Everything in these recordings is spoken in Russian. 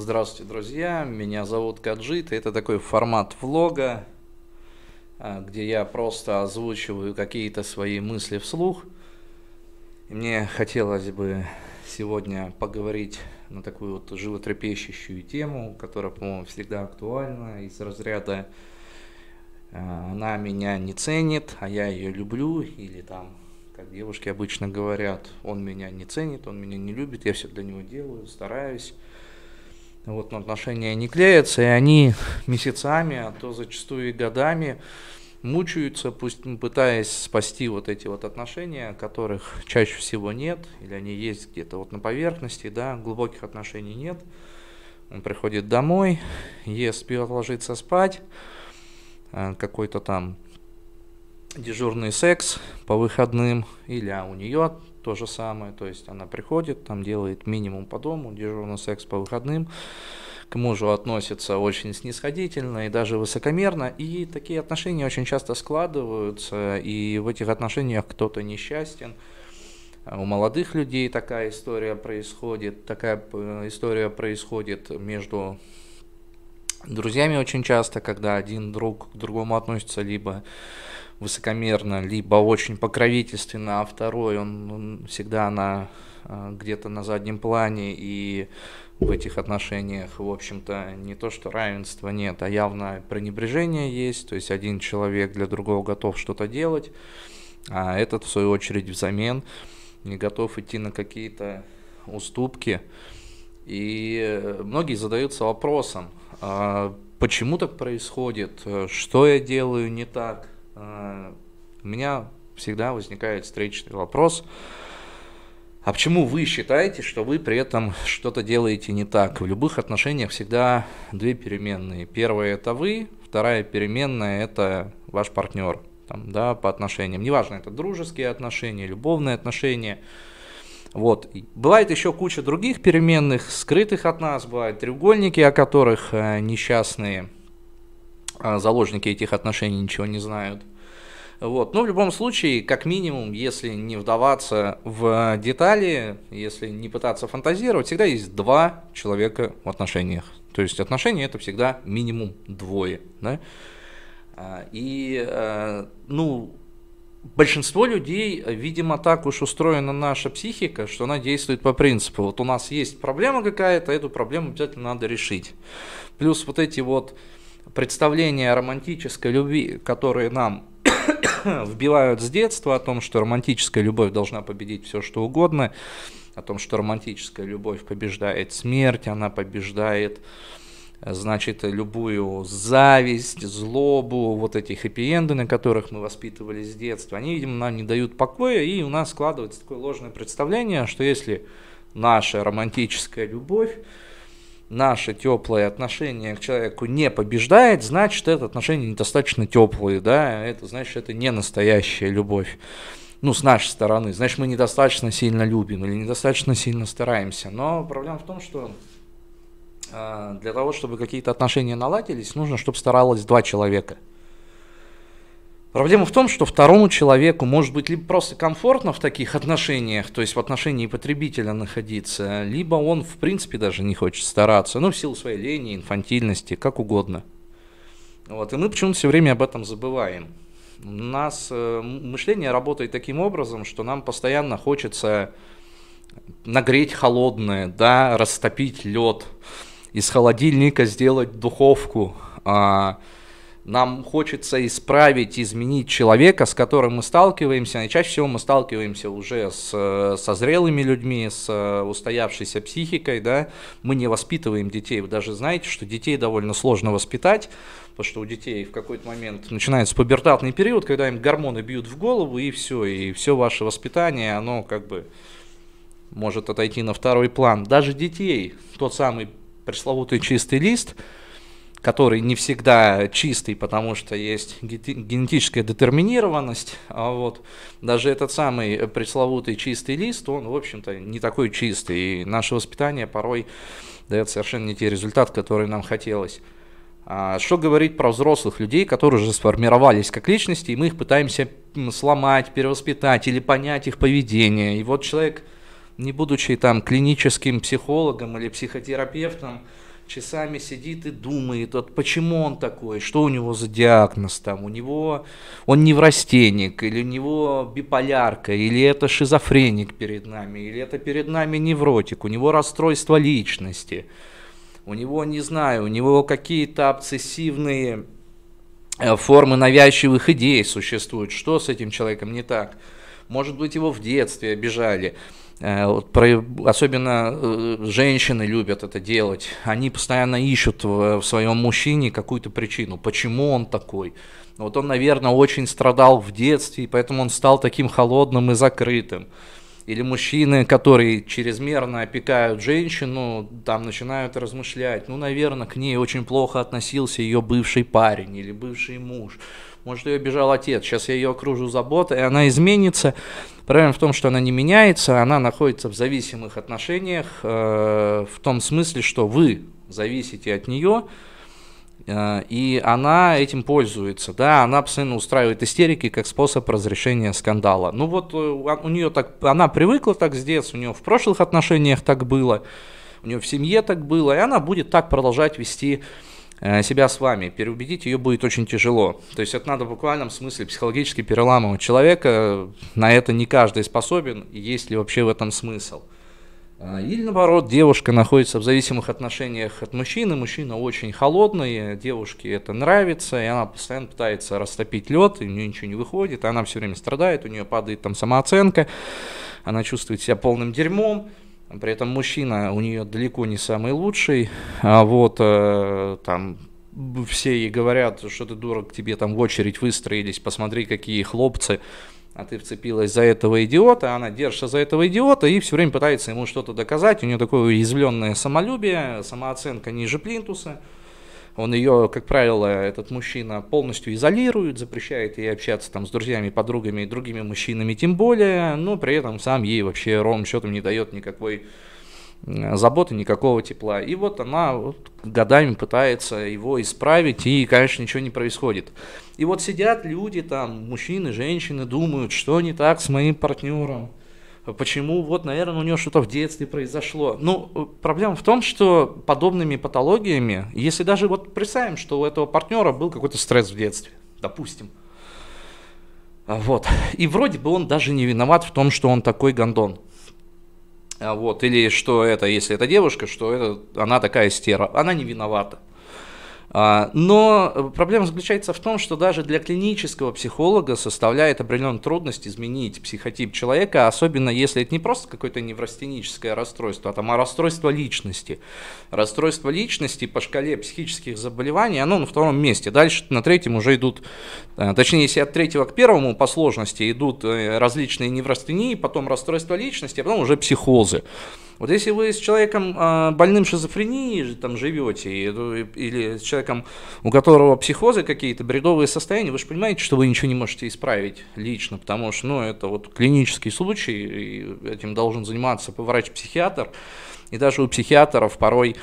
Здравствуйте, друзья! Меня зовут Каджит. и Это такой формат влога, а, где я просто озвучиваю какие-то свои мысли вслух. И мне хотелось бы сегодня поговорить на такую вот животрепещущую тему, которая, по-моему, всегда актуальна, из разряда а, «она меня не ценит, а я ее люблю» или там как девушки обычно говорят, он меня не ценит, он меня не любит, я все для него делаю, стараюсь вот, но отношения не клеятся, и они месяцами, а то зачастую и годами мучаются, пусть пытаясь спасти вот эти вот отношения, которых чаще всего нет, или они есть где-то вот на поверхности, да, глубоких отношений нет. Он приходит домой, ест, пьет, ложится спать, э, какой-то там дежурный секс по выходным, или а у нее то же самое, то есть она приходит, там делает минимум по дому, дежурный секс по выходным, к мужу относится очень снисходительно и даже высокомерно, и такие отношения очень часто складываются, и в этих отношениях кто-то несчастен, у молодых людей такая история происходит, такая э, история происходит между друзьями очень часто, когда один друг к другому относится либо высокомерно, либо очень покровительственно, а второй, он, он всегда на, а, где-то на заднем плане, и в этих отношениях, в общем-то, не то, что равенства нет, а явно пренебрежение есть, то есть один человек для другого готов что-то делать, а этот, в свою очередь, взамен не готов идти на какие-то уступки. И многие задаются вопросом, а почему так происходит, что я делаю не так – Э, у меня всегда возникает встречный вопрос, а почему вы считаете, что вы при этом что-то делаете не так? В любых отношениях всегда две переменные. Первая – это вы, вторая переменная – это ваш партнер там, да, по отношениям. Неважно, это дружеские отношения, любовные отношения. Вот. Бывает еще куча других переменных, скрытых от нас, бывают треугольники, о которых э, несчастные – а заложники этих отношений ничего не знают. Вот. Но ну, в любом случае, как минимум, если не вдаваться в детали, если не пытаться фантазировать, всегда есть два человека в отношениях. То есть отношения это всегда минимум двое. Да? А, и, а, ну, большинство людей, видимо, так уж устроена наша психика, что она действует по принципу. Вот у нас есть проблема какая-то, эту проблему обязательно надо решить. Плюс вот эти вот представление о романтической любви, которые нам вбивают с детства, о том, что романтическая любовь должна победить все, что угодно, о том, что романтическая любовь побеждает смерть, она побеждает э, значит, любую зависть, злобу, вот эти хэппи-энды, на которых мы воспитывались с детства, они, видимо, нам не дают покоя, и у нас складывается такое ложное представление, что если наша романтическая любовь наше теплое отношение к человеку не побеждает, значит, это отношение недостаточно теплые, да, это значит, это не настоящая любовь. Ну, с нашей стороны, значит, мы недостаточно сильно любим или недостаточно сильно стараемся. Но проблема в том, что а, для того, чтобы какие-то отношения наладились, нужно, чтобы старалось два человека – Проблема в том, что второму человеку может быть либо просто комфортно в таких отношениях, то есть в отношении потребителя находиться, либо он в принципе даже не хочет стараться, ну в силу своей лени, инфантильности, как угодно. Вот, и мы почему-то все время об этом забываем. У нас э, мышление работает таким образом, что нам постоянно хочется нагреть холодное, да, растопить лед, из холодильника сделать духовку, а, э, нам хочется исправить, изменить человека, с которым мы сталкиваемся. И чаще всего мы сталкиваемся уже с, э, со зрелыми людьми, с э, устоявшейся психикой. Да? Мы не воспитываем детей. Вы даже знаете, что детей довольно сложно воспитать, потому что у детей в какой-то момент начинается пубертатный период, когда им гормоны бьют в голову, и все. И все ваше воспитание, оно как бы может отойти на второй план. Даже детей, тот самый пресловутый чистый лист – который не всегда чистый, потому что есть генетическая детерминированность. А вот даже этот самый пресловутый чистый лист, он, в общем-то, не такой чистый. И наше воспитание порой дает совершенно не те результаты, которые нам хотелось. А что говорить про взрослых людей, которые уже сформировались как личности, и мы их пытаемся сломать, перевоспитать или понять их поведение. И вот человек, не будучи там клиническим психологом или психотерапевтом, часами сидит и думает, вот почему он такой, что у него за диагноз там, у него он не неврастенник, или у него биполярка, или это шизофреник перед нами, или это перед нами невротик, у него расстройство личности, у него, не знаю, у него какие-то обсессивные э, формы навязчивых идей существуют, что с этим человеком не так, может быть, его в детстве обижали – Э, особенно э, женщины любят это делать. Они постоянно ищут в своем мужчине какую-то причину, почему он такой. Вот он, наверное, очень страдал в детстве, и поэтому он стал таким холодным и закрытым или мужчины, которые чрезмерно опекают женщину, там начинают размышлять, ну, наверное, к ней очень плохо относился ее бывший парень или бывший муж, может, ее бежал отец, сейчас я ее окружу заботой, и она изменится. Проблема в том, что она не меняется, она находится в зависимых отношениях, э, в том смысле, что вы зависите от нее, Э, и она этим пользуется, да, она постоянно устраивает истерики как способ разрешения скандала. Ну вот э, у а, нее так, она привыкла так с детства, у нее в прошлых отношениях так было, у нее в семье так было, и она будет так продолжать вести э, себя с вами. Переубедить ее будет очень тяжело. То есть это надо в буквальном смысле психологически переламывать человека. На это не каждый способен. Есть ли вообще в этом смысл? А, или наоборот, девушка находится в зависимых отношениях от мужчины, мужчина очень холодный, девушке это нравится, и она постоянно пытается растопить лед, и у нее ничего не выходит, она все время страдает, у нее падает там самооценка, она чувствует себя полным дерьмом, при этом мужчина у нее далеко не самый лучший, а вот э, там все ей говорят, что ты дурак, тебе там в очередь выстроились, посмотри, какие хлопцы, а ты вцепилась за этого идиота, а она держится за этого идиота и все время пытается ему что-то доказать. У нее такое уязвленное самолюбие, самооценка ниже плинтуса. Он ее, как правило, этот мужчина полностью изолирует, запрещает ей общаться там с друзьями, подругами и другими мужчинами тем более, но при этом сам ей вообще ровным счетом не дает никакой Э, заботы, никакого тепла. И вот она вот годами пытается его исправить, и, конечно, ничего не происходит. И вот сидят люди там, мужчины, женщины, думают, что не так с моим партнером, почему вот, наверное, у нее что-то в детстве произошло. Ну, э, проблема в том, что подобными патологиями, если даже вот представим, что у этого партнера был какой-то стресс в детстве, допустим, вот. И вроде бы он даже не виноват в том, что он такой гондон. А вот, или что это, если это девушка, что это, она такая стера, она не виновата. А, но проблема заключается в том, что даже для клинического психолога составляет определенную трудность изменить психотип человека, особенно если это не просто какое-то неврастеническое расстройство, а там а расстройство личности. Расстройство личности по шкале психических заболеваний, оно на втором месте. Дальше на третьем уже идут, э, точнее, если от третьего к первому по сложности идут э, различные неврастении, потом расстройство личности, а потом уже психозы. Вот если вы с человеком э, больным шизофренией там живете, ну, или с человеком, у которого психозы какие-то, бредовые состояния, вы же понимаете, что вы ничего не можете исправить лично, потому что ну, это вот клинический случай, и этим должен заниматься врач-психиатр, и даже у психиатров порой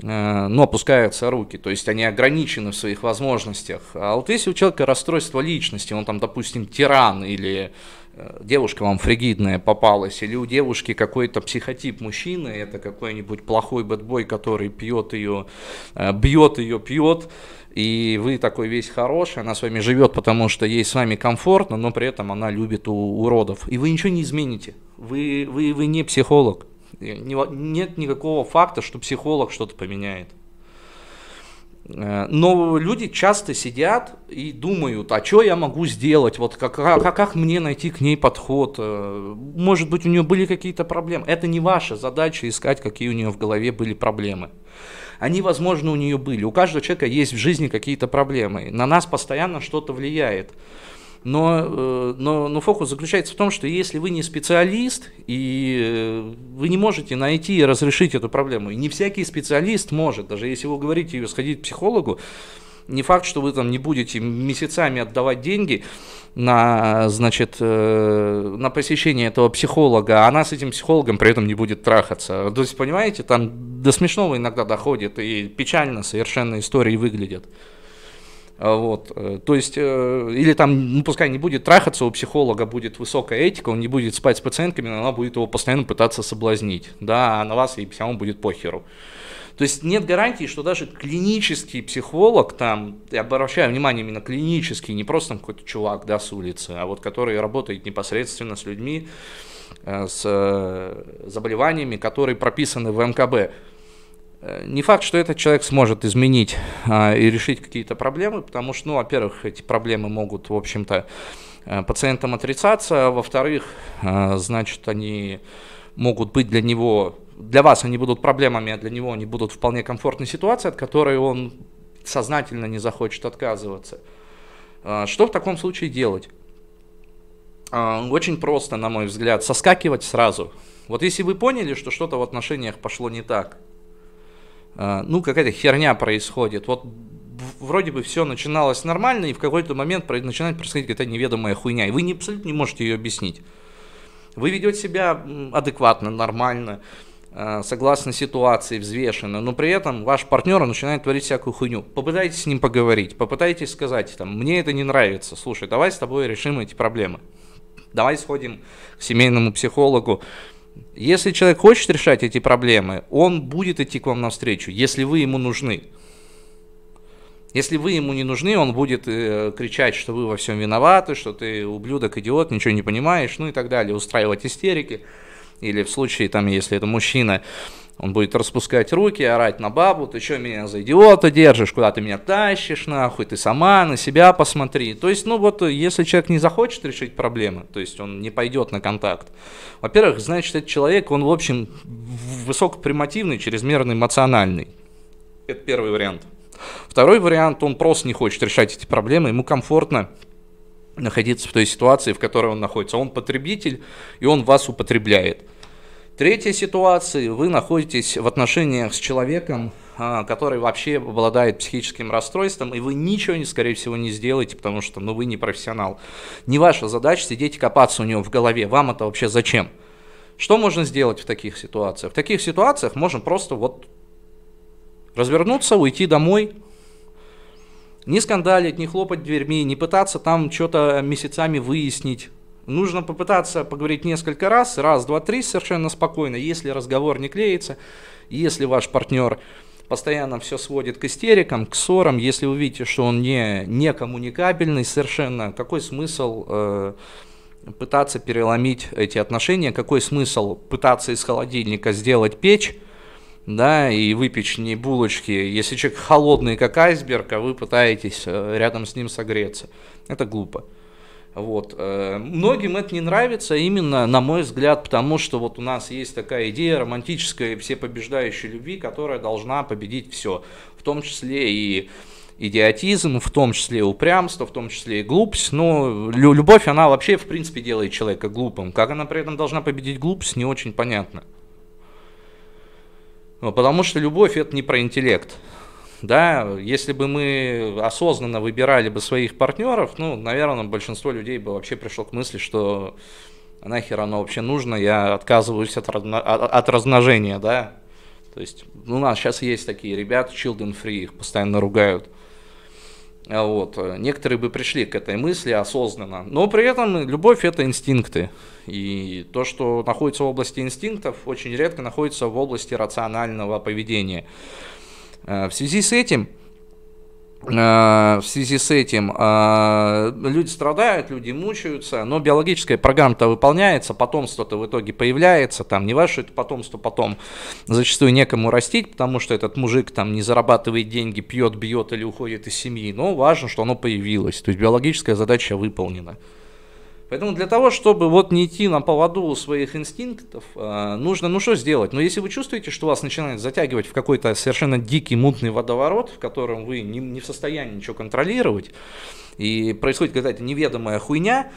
э, ну, опускаются руки, то есть они ограничены в своих возможностях. А вот если у человека расстройство личности, он там, допустим, тиран или Э, девушка вам фригидная попалась, или у девушки какой-то психотип мужчины, это какой-нибудь плохой бэтбой, который пьет ее, э, бьет ее, пьет, и вы такой весь хороший, она с вами живет, потому что ей с вами комфортно, но при этом она любит у уродов. И вы ничего не измените, вы, вы, вы не психолог. Э, нет никакого факта, что психолог что-то поменяет. Э, но люди часто сидят и думают, а что я могу сделать, вот как, а, как, как мне найти к ней подход, э, может быть у нее были какие-то проблемы. Это не ваша задача искать, какие у нее в голове были проблемы. Они, возможно, у нее были. У каждого человека есть в жизни какие-то проблемы. На нас постоянно что-то влияет. Но, э, но, но фокус заключается в том, что если вы не специалист, и э, вы не можете найти и разрешить эту проблему, и не всякий специалист может, даже если вы говорите ее сходить к психологу, не факт, что вы там не будете месяцами отдавать деньги на, значит, э, на посещение этого психолога, а она с этим психологом при этом не будет трахаться. То есть, понимаете, там до смешного иногда доходит, и печально совершенно истории выглядят. А, вот. Э, то есть, э, или там, ну пускай не будет трахаться, у психолога будет высокая этика, он не будет спать с пациентками, но она будет его постоянно пытаться соблазнить. Да, а на вас и всему будет похеру. То есть нет гарантии, что даже клинический психолог, там, я обращаю внимание именно клинический, не просто какой-то чувак да, с улицы, а вот который работает непосредственно с людьми, э, с заболеваниями, которые прописаны в МКБ Э, не факт, что этот человек сможет изменить а, и решить какие-то проблемы, потому что, ну, во-первых, эти проблемы могут, в общем-то, э, пациентам отрицаться, а во-вторых, а, значит, они могут быть для него, для вас они будут проблемами, а для него они будут вполне комфортной ситуацией, от которой он сознательно не захочет отказываться. А, что в таком случае делать? Очень просто, на мой взгляд, соскакивать сразу. Вот если вы поняли, что что-то в отношениях пошло не так, а, ну, какая-то херня происходит. Вот вроде бы все начиналось нормально, и в какой-то момент начинает происходить какая-то неведомая хуйня, и вы не, абсолютно не можете ее объяснить. Вы ведете себя адекватно, нормально, а, согласно ситуации, взвешенно, но при этом ваш партнер начинает творить всякую хуйню. Попытайтесь с ним поговорить, попытайтесь сказать, там, мне это не нравится, слушай, давай с тобой решим эти проблемы. Давай сходим к семейному психологу, если человек хочет решать эти проблемы, он будет идти к вам навстречу, если вы ему нужны. Если вы ему не нужны, он будет э, кричать, что вы во всем виноваты, что ты ублюдок, идиот, ничего не понимаешь, ну и так далее, устраивать истерики. Или в случае, там, если это мужчина, он будет распускать руки, орать на бабу, ты что меня за идиота держишь, куда ты меня тащишь, нахуй, ты сама на себя посмотри. То есть, ну вот, если человек не захочет решить проблемы, то есть он не пойдет на контакт, во-первых, значит, этот человек, он, в общем, высокопримативный, чрезмерно эмоциональный. Это первый вариант. Второй вариант, он просто не хочет решать эти проблемы, ему комфортно находиться в той ситуации, в которой он находится. Он потребитель, и он вас употребляет. Третья ситуация, вы находитесь в отношениях с человеком, а, который вообще обладает психическим расстройством, и вы ничего, не, скорее всего, не сделаете, потому что ну, вы не профессионал. Не ваша задача сидеть и копаться у него в голове. Вам это вообще зачем? Что можно сделать в таких ситуациях? В таких ситуациях можно просто вот развернуться, уйти домой, не скандалить, не хлопать дверьми, не пытаться там что-то месяцами выяснить. Нужно попытаться поговорить несколько раз, раз, два, три, совершенно спокойно. Если разговор не клеится, если ваш партнер постоянно все сводит к истерикам, к ссорам, если вы видите, что он не, не коммуникабельный совершенно, какой смысл э, пытаться переломить эти отношения, какой смысл пытаться из холодильника сделать печь, да, и выпечь не булочки. Если человек холодный, как айсберг, а вы пытаетесь э, рядом с ним согреться. Это глупо. Вот. Э, многим это не нравится именно, на мой взгляд, потому что вот у нас есть такая идея романтической всепобеждающей любви, которая должна победить все, в том числе и идиотизм, в том числе и упрямство, в том числе и глупость. Но любовь, она вообще, в принципе, делает человека глупым. Как она при этом должна победить глупость, не очень понятно. Потому что любовь – это не про интеллект. Да, если бы мы осознанно выбирали бы своих партнеров, ну, наверное, большинство людей бы вообще пришло к мысли, что нахер оно вообще нужно, я отказываюсь от, от размножения, да. То есть ну, у нас сейчас есть такие ребята, children free, их постоянно ругают. А вот. Э, некоторые бы пришли к этой мысли осознанно. Но при этом любовь – это инстинкты. И то, что находится в области инстинктов, очень редко находится в области рационального поведения. Э, в связи с этим э, в связи с этим э, люди страдают, люди мучаются, но биологическая программа-то выполняется, потомство-то в итоге появляется, там не ваше это потомство потом зачастую некому растить, потому что этот мужик там не зарабатывает деньги, пьет, бьет или уходит из семьи, но важно, что оно появилось, то есть биологическая задача выполнена. Поэтому для того, чтобы вот не идти на поводу у своих инстинктов, э, нужно, ну что сделать? Но ну, если вы чувствуете, что вас начинает затягивать в какой-то совершенно дикий мутный водоворот, в котором вы не, не в состоянии ничего контролировать, и происходит какая-то неведомая хуйня,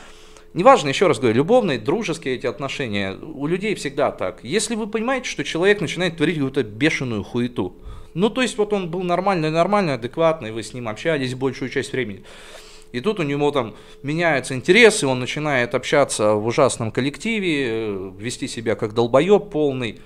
Неважно, еще раз говорю, любовные, дружеские эти отношения, у людей всегда так. Если вы понимаете, что человек начинает творить какую-то бешеную хуету, ну то есть вот он был нормальный, нормальный, адекватный, вы с ним общались большую часть времени, и тут у него там меняются интересы, он начинает общаться в ужасном коллективе, э, вести себя как долбоеб полный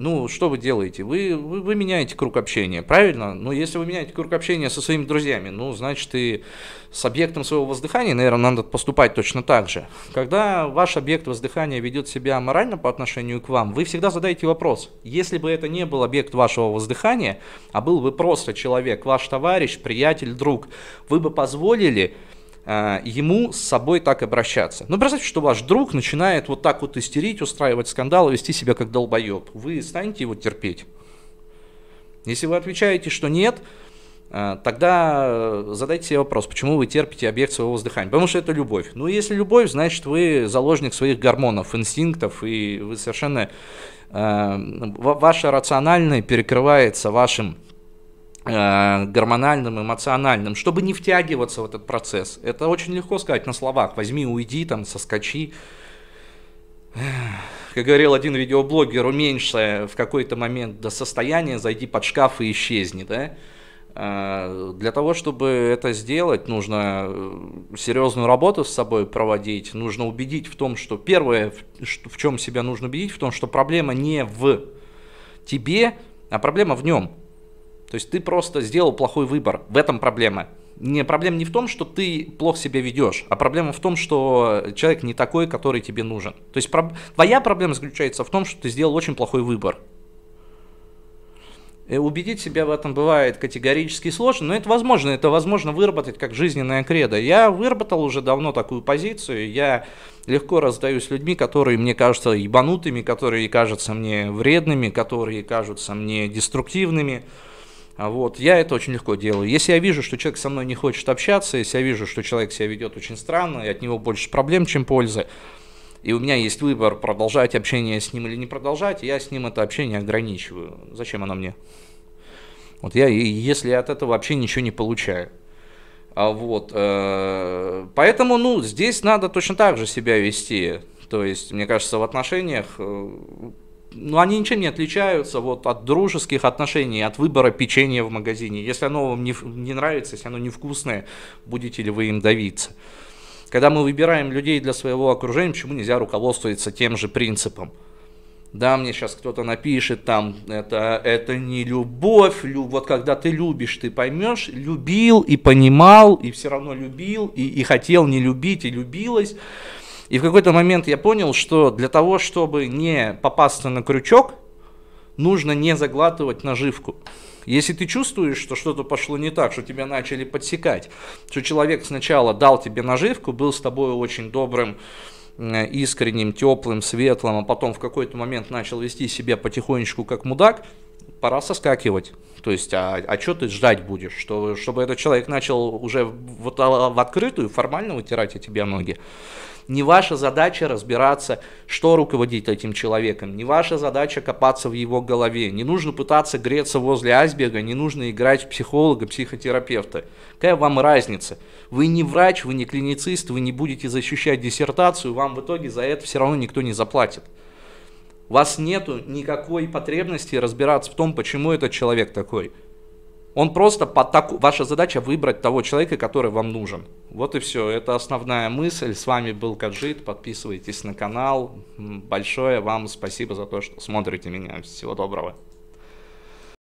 ну, что вы делаете? Вы, вы, вы меняете круг общения, правильно? Ну, если вы меняете круг общения со своими друзьями, ну, значит, и с объектом своего воздыхания, наверное, надо поступать точно так же. Когда ваш объект воздыхания ведет себя морально по отношению к вам, вы всегда задаете вопрос. Если бы это не был объект вашего воздыхания, а был бы просто человек, ваш товарищ, приятель, друг, вы бы позволили а, ему с собой так обращаться. Ну, представьте, что ваш друг начинает вот так вот истерить, устраивать скандал, вести себя как долбоеб. Вы станете его терпеть? Если вы отвечаете, что нет, а, тогда э, задайте себе вопрос, почему вы терпите объект своего воздыхания? Потому что это любовь. Ну, если любовь, значит, вы заложник своих гормонов, инстинктов, и вы совершенно... Э, ваше рациональное перекрывается вашим Э, гормональным, эмоциональным, чтобы не втягиваться в этот процесс. Это очень легко сказать на словах. Возьми, уйди, там, соскочи. Как говорил один видеоблогер, уменьшая в какой-то момент до состояния, зайди под шкаф и исчезни, да? Э, для того, чтобы это сделать, нужно э, серьезную работу с собой проводить, нужно убедить в том, что первое, в чем себя нужно убедить, в том, что проблема не в тебе, а проблема в нем – то есть ты просто сделал плохой выбор. В этом проблема. Не, проблема не в том, что ты плохо себя ведешь, а проблема в том, что человек не такой, который тебе нужен. То есть про... твоя проблема заключается в том, что ты сделал очень плохой выбор. И э, убедить себя в этом бывает категорически сложно, но это возможно, это возможно выработать как жизненная кредо. Я выработал уже давно такую позицию, я легко раздаюсь людьми, которые мне кажутся ебанутыми, которые кажутся мне вредными, которые кажутся мне деструктивными. А вот, я это очень легко делаю. Если я вижу, что человек со мной не хочет общаться, если я вижу, что человек себя ведет очень странно, и от него больше проблем, чем пользы, и у меня есть выбор, продолжать общение с ним или не продолжать, я с ним это общение ограничиваю. Зачем оно мне? Вот я, если я от этого вообще ничего не получаю. А вот, э, поэтому, ну, здесь надо точно так же себя вести. То есть, мне кажется, в отношениях э, ну, они ничем не отличаются вот, от дружеских отношений, от выбора печенья в магазине. Если оно вам не, не нравится, если оно невкусное, будете ли вы им давиться? Когда мы выбираем людей для своего окружения, почему нельзя руководствоваться тем же принципом? Да, мне сейчас кто-то напишет там, это, это не любовь, лю, вот когда ты любишь, ты поймешь, любил и понимал, и все равно любил, и, и хотел не любить, и любилась. И в какой-то момент я понял, что для того, чтобы не попасться на крючок, нужно не заглатывать наживку. Если ты чувствуешь, что что-то пошло не так, что тебя начали подсекать, что человек сначала дал тебе наживку, был с тобой очень добрым, э, искренним, теплым, светлым, а потом в какой-то момент начал вести себя потихонечку как мудак, пора соскакивать. То есть, а, а что ты ждать будешь? Что, чтобы этот человек начал уже вот а, в открытую, формально вытирать от тебя ноги. Не ваша задача разбираться, что руководит этим человеком. Не ваша задача копаться в его голове. Не нужно пытаться греться возле айсберга, не нужно играть в психолога, психотерапевта. Какая вам разница? Вы не врач, вы не клиницист, вы не будете защищать диссертацию, вам в итоге за это все равно никто не заплатит. У вас нет никакой потребности разбираться в том, почему этот человек такой. Он просто под таку... Ваша задача выбрать того человека, который вам нужен. Вот и все. Это основная мысль. С вами был Каджит. Подписывайтесь на канал. Большое вам спасибо за то, что смотрите меня. Всего доброго.